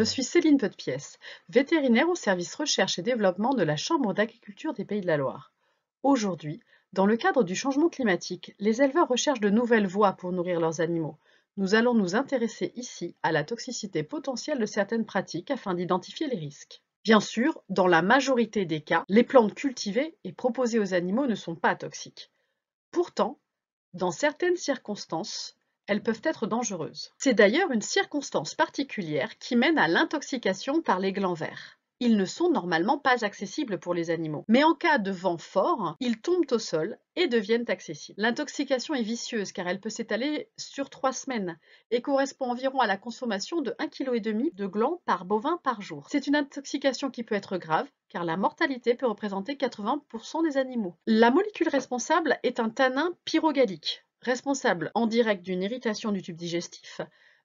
Je suis Céline Petpièce, vétérinaire au service recherche et développement de la Chambre d'agriculture des Pays de la Loire. Aujourd'hui, dans le cadre du changement climatique, les éleveurs recherchent de nouvelles voies pour nourrir leurs animaux. Nous allons nous intéresser ici à la toxicité potentielle de certaines pratiques afin d'identifier les risques. Bien sûr, dans la majorité des cas, les plantes cultivées et proposées aux animaux ne sont pas toxiques. Pourtant, dans certaines circonstances, elles peuvent être dangereuses. C'est d'ailleurs une circonstance particulière qui mène à l'intoxication par les glands verts. Ils ne sont normalement pas accessibles pour les animaux, mais en cas de vent fort, ils tombent au sol et deviennent accessibles. L'intoxication est vicieuse car elle peut s'étaler sur trois semaines et correspond environ à la consommation de 1,5 kg de glands par bovin par jour. C'est une intoxication qui peut être grave car la mortalité peut représenter 80% des animaux. La molécule responsable est un tanin pyrogallique, responsable en direct d'une irritation du tube digestif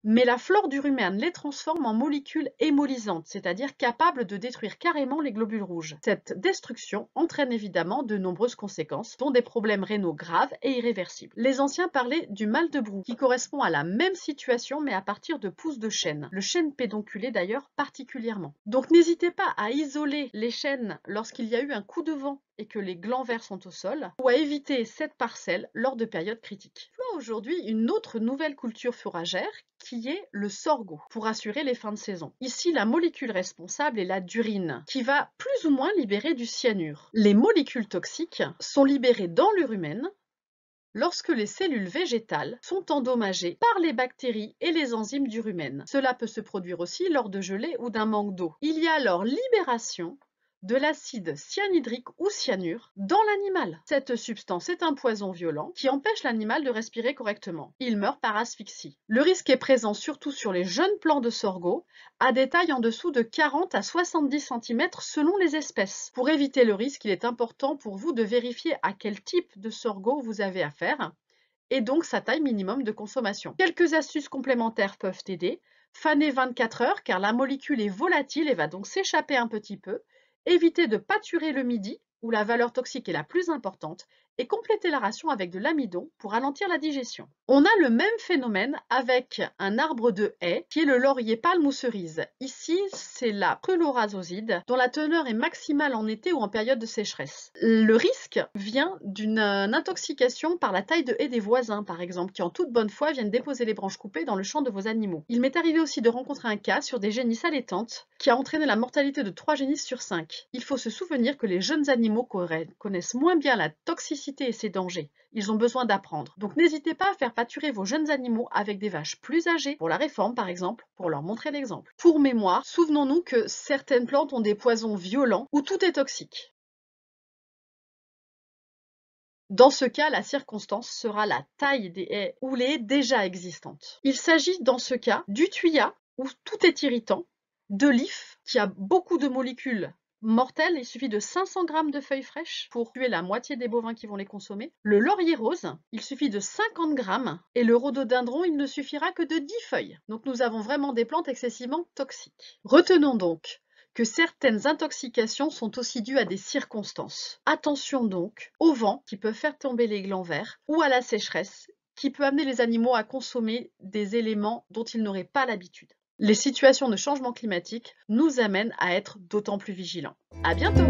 mais la flore du rumen les transforme en molécules hémolysantes, c'est-à-dire capables de détruire carrément les globules rouges. Cette destruction entraîne évidemment de nombreuses conséquences, dont des problèmes rénaux graves et irréversibles. Les anciens parlaient du mal de Brou, qui correspond à la même situation mais à partir de pousses de chêne, le chêne pédonculé d'ailleurs particulièrement. Donc n'hésitez pas à isoler les chênes lorsqu'il y a eu un coup de vent et que les glands verts sont au sol, ou à éviter cette parcelle lors de périodes critiques. Aujourd'hui, une autre nouvelle culture fourragère qui le sorgho pour assurer les fins de saison. Ici, la molécule responsable est la durine qui va plus ou moins libérer du cyanure. Les molécules toxiques sont libérées dans le rumen lorsque les cellules végétales sont endommagées par les bactéries et les enzymes du rumen. Cela peut se produire aussi lors de gelée ou d'un manque d'eau. Il y a alors libération de l'acide cyanhydrique ou cyanure dans l'animal. Cette substance est un poison violent qui empêche l'animal de respirer correctement. Il meurt par asphyxie. Le risque est présent surtout sur les jeunes plants de sorgho, à des tailles en dessous de 40 à 70 cm selon les espèces. Pour éviter le risque, il est important pour vous de vérifier à quel type de sorgho vous avez affaire et donc sa taille minimum de consommation. Quelques astuces complémentaires peuvent aider. Faner 24 heures car la molécule est volatile et va donc s'échapper un petit peu Évitez de pâturer le midi où la valeur toxique est la plus importante et compléter la ration avec de l'amidon pour ralentir la digestion. On a le même phénomène avec un arbre de haie qui est le laurier palme ou cerise. Ici, c'est la prulorazoside dont la teneur est maximale en été ou en période de sécheresse. Le risque vient d'une euh, intoxication par la taille de haie des voisins, par exemple, qui en toute bonne foi viennent déposer les branches coupées dans le champ de vos animaux. Il m'est arrivé aussi de rencontrer un cas sur des génisses allaitantes qui a entraîné la mortalité de 3 génisses sur 5. Il faut se souvenir que les jeunes animaux connaissent moins bien la toxicité et ses dangers. Ils ont besoin d'apprendre. Donc n'hésitez pas à faire pâturer vos jeunes animaux avec des vaches plus âgées, pour la réforme par exemple, pour leur montrer l'exemple. Pour mémoire, souvenons-nous que certaines plantes ont des poisons violents où tout est toxique. Dans ce cas, la circonstance sera la taille des haies ou les déjà existantes. Il s'agit dans ce cas du tuya où tout est irritant, de l'if qui a beaucoup de molécules Mortel, Il suffit de 500 g de feuilles fraîches pour tuer la moitié des bovins qui vont les consommer. Le laurier rose, il suffit de 50 g Et le rhododendron, il ne suffira que de 10 feuilles. Donc nous avons vraiment des plantes excessivement toxiques. Retenons donc que certaines intoxications sont aussi dues à des circonstances. Attention donc au vent qui peut faire tomber les glands verts ou à la sécheresse qui peut amener les animaux à consommer des éléments dont ils n'auraient pas l'habitude. Les situations de changement climatique nous amènent à être d'autant plus vigilants. À bientôt!